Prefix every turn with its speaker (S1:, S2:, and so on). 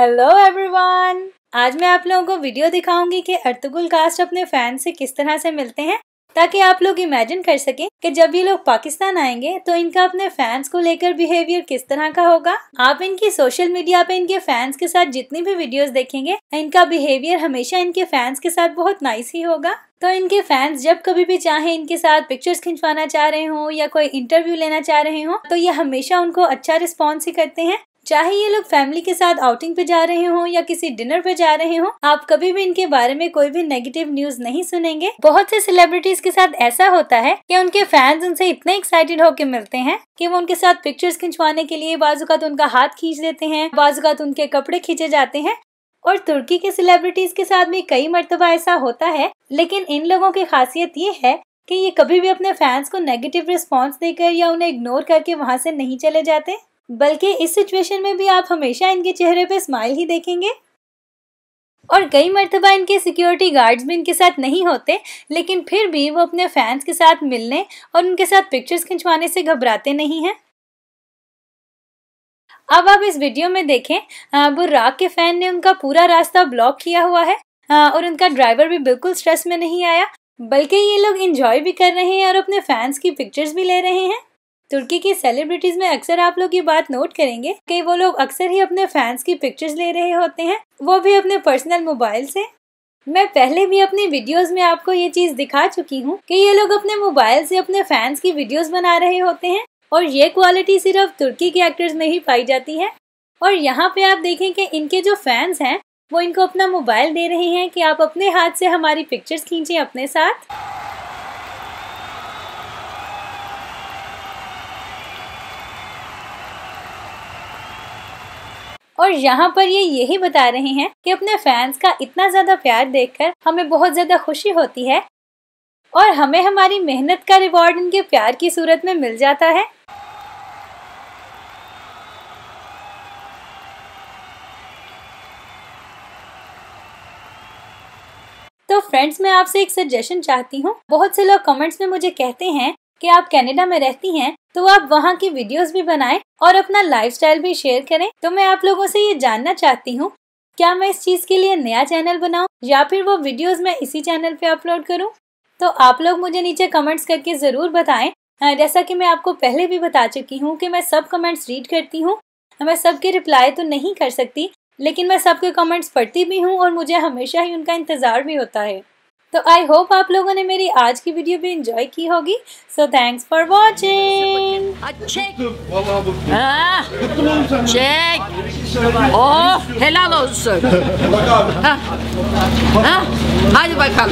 S1: hello everyone आज मैं आप लोगों को वीडियो दिखाऊंगी कि अर्तुगुल कास्ट अपने फैन से किस तरह से मिलते हैं ताकि आप लोग इमेजिन कर सके कि जब ये लोग पाकिस्तान आएंगे तो इनका अपने फैंस को लेकर बिहेवियर किस तरह का होगा आप इनकी सोशल मीडिया पे इनके फैंस के साथ जितनी भी वीडियोस देखेंगे इनका बिहेवियर हमेशा इनके फैंस के साथ बहुत नाइस ही होगा तो इनके फैंस जब कभी भी चाहे इनके साथ पिक्चर्स खिंचवाना चाह रहे हो या कोई इंटरव्यू लेना चाह रहे हो तो ये हमेशा उनको अच्छा रिस्पॉन्स ही करते हैं चाहे ये लोग फैमिली के साथ आउटिंग पे जा रहे हों या किसी डिनर पे जा रहे हों आप कभी भी इनके बारे में कोई भी नेगेटिव न्यूज नहीं सुनेंगे बहुत से सेलिब्रिटीज के साथ ऐसा होता है कि उनके फैंस उनसे इतने एक्साइटेड होकर मिलते हैं कि वो उनके साथ पिक्चर्स खिंचवाने के लिए तो उनका हाथ खींच देते हैं तो उनके कपड़े खींचे जाते हैं और तुर्की के सेलिब्रिटीज के साथ भी कई मरतबा ऐसा होता है लेकिन इन लोगों की खासियत ये है कि ये कभी भी अपने फैंस को नेगेटिव रिस्पॉन्स देकर या उन्हें इग्नोर करके वहाँ से नहीं चले जाते बल्कि इस सिचुएशन में भी आप हमेशा इनके चेहरे पे स्माइल ही देखेंगे और कई मरतबा इनके सिक्योरिटी गार्ड्स भी इनके साथ नहीं होते लेकिन फिर भी वो अपने फैंस के साथ मिलने और उनके साथ पिक्चर्स खिंचवाने से घबराते नहीं हैं अब आप इस वीडियो में देखें बुर्राक के फैन ने उनका पूरा रास्ता ब्लॉक किया हुआ है और उनका ड्राइवर भी बिल्कुल स्ट्रेस में नहीं आया बल्कि ये लोग इंजॉय भी कर रहे हैं और अपने फैंस की पिक्चर्स भी ले रहे हैं तुर्की की सेलिब्रिटीज में अक्सर आप लोग ये बात नोट करेंगे कि वो लोग अक्सर ही अपने फैंस की पिक्चर्स ले रहे होते हैं वो भी अपने पर्सनल मोबाइल से मैं पहले भी अपनी वीडियोस में आपको ये चीज दिखा चुकी हूँ कि ये लोग अपने मोबाइल से अपने फैंस की वीडियोस बना रहे होते हैं और ये क्वालिटी सिर्फ तुर्की के एक्टर्स में ही पाई जाती है और यहाँ पे आप देखें कि इनके जो फैंस हैं वो इनको अपना मोबाइल दे रहे हैं कि आप अपने हाथ से हमारी पिक्चर्स खींचें अपने साथ और यहाँ पर ये यही बता रहे हैं कि अपने फैंस का इतना ज़्यादा प्यार देखकर हमें बहुत ज़्यादा खुशी होती है और हमें हमारी मेहनत का रिवॉर्ड इनके प्यार की सूरत में मिल जाता है तो फ्रेंड्स मैं आपसे एक सजेशन चाहती हूँ बहुत से लोग कमेंट्स में मुझे कहते हैं कि आप कनाडा में रहती हैं तो आप वहाँ की वीडियोस भी बनाएं और अपना लाइफस्टाइल भी शेयर करें तो मैं आप लोगों से ये जानना चाहती हूँ क्या मैं इस चीज़ के लिए नया चैनल बनाऊँ या फिर वो वीडियोज मैं इसी चैनल पे अपलोड करूँ तो आप लोग मुझे नीचे कमेंट्स करके ज़रूर बताए जैसा कि मैं आपको पहले भी बता चुकी हूँ कि मैं सब कमेंट्स रीड करती हूँ मैं सबके रिप्लाई तो नहीं कर सकती लेकिन मैं सबके कमेंट्स पढ़ती भी हूँ और मुझे हमेशा ही उनका इंतज़ार भी होता है तो आई होप आप लोगों ने मेरी आज की वीडियो भी इंजॉय की होगी सो थैंक्स फॉर वॉचिंग अच्छे ओ हेला लो सर